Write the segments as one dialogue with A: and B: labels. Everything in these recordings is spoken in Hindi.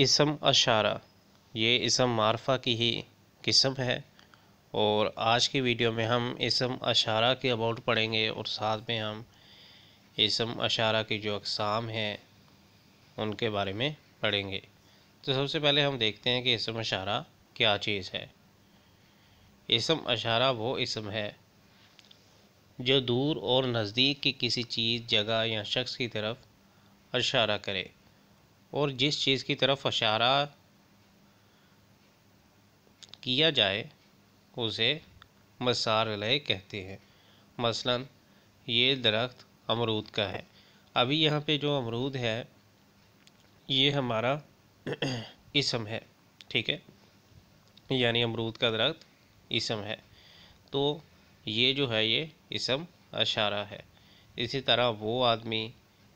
A: इसम अशारा ये इसम मारफा की ही किस्म है और आज की वीडियो में हम इसम अशारा के अबाउट पढ़ेंगे और साथ में हम इसम अशारा की जो अकसाम हैं उनके बारे में पढ़ेंगे तो सबसे पहले हम देखते हैं कि इसम अशारा क्या चीज़ है इसम अशारा वो इसम है जो दूर और नज़दीक की किसी चीज़ जगह या शख्स की तरफ अशारा करे और जिस चीज़ की तरफ इशारा किया जाए उसे लय कहते हैं मसलन ये दरख्त अमरूद का है अभी यहाँ पे जो अमरूद है ये हमारा इसम है ठीक है यानी अमरूद का दरख्त इसम है तो ये जो है ये इसम अशारा है इसी तरह वो आदमी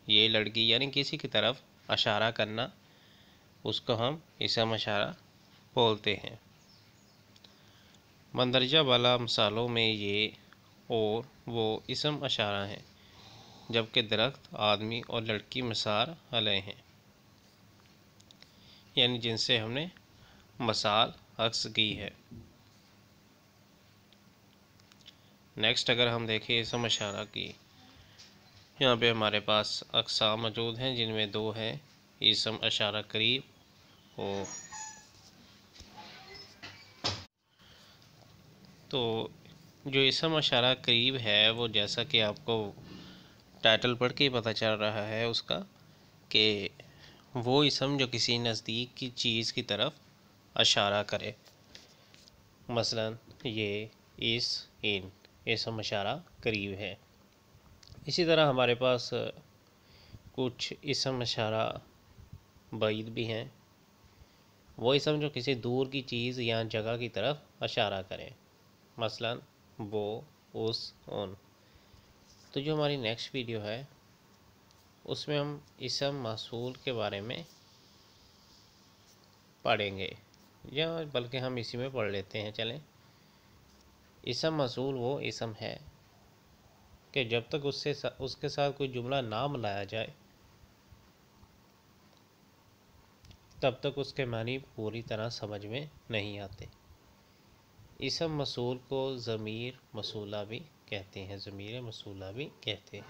A: ये लड़की यानी किसी की तरफ अशारा करना उसको हम इसम अशारा बोलते हैं मंदरजा वाला मसालों में ये और वो इसम अशारा हैं जबकि दरख्त आदमी और लड़की मसार अलह हैं यानी जिनसे हमने मसाल अक्स की है नेक्स्ट अगर हम देखें इसम अशारा की यहाँ पे हमारे पास अकसा मौजूद हैं जिनमें दो हैं इसम अशारा करीब ओ तो जो इसम अशारा करीब है वो जैसा कि आपको टाइटल पढ़ के पता चल रहा है उसका कि वो इसम जो किसी नज़दीक की चीज़ की तरफ अशारा करे मसलन ये इस इन इसम अशारा करीब है इसी तरह हमारे पास कुछ इसम इशारा बैद भी हैं वो इसम जो किसी दूर की चीज़ या जगह की तरफ इशारा करें मसलन वो उस उन तो जो हमारी नेक्स्ट वीडियो है उसमें हम इसम मसूल के बारे में पढ़ेंगे या बल्कि हम इसी में पढ़ लेते हैं चलें इसम मसूल वो इसम है कि जब तक उससे उसके साथ कोई जुमला ना मिलाया जाए तब तक उसके मानी पूरी तरह समझ में नहीं आते इसम मसूल को ज़मीर मसूला भी कहते हैं ज़मीर मसूला भी कहते हैं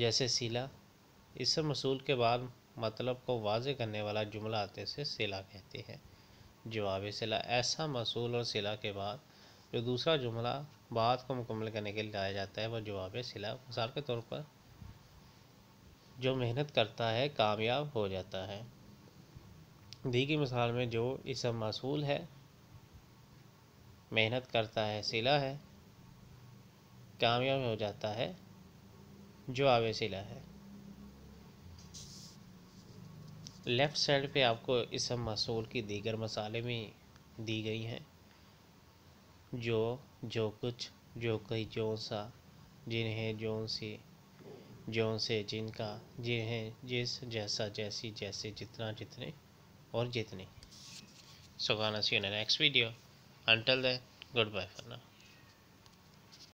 A: जैसे सिला इसम मसूल के बाद मतलब को वाज करने वाला जुमला आते से सिला कहते हैं जवाब सिला ऐसा मसूल और सिला के बाद जो दूसरा जुमला बात को मुकम्मल करने के लिए लाया जाता है वह जवाब सिला मिसाल के तौर पर जो मेहनत करता है कामयाब हो जाता है दी की मिसाल में जो इसम मसूल है मेहनत करता है सिला है कामयाब हो जाता है जवाब सिला है लेफ़्ट साइड पे आपको इसम मसूल की दीगर मसाले में दी गई हैं जो जो कुछ जो कई जो सा जिन्हें जो सी जो से जिनका जिन्हें जिस जैसा जैसी जैसे जितना जितने और जितने सो गाना see next video until then good bye for now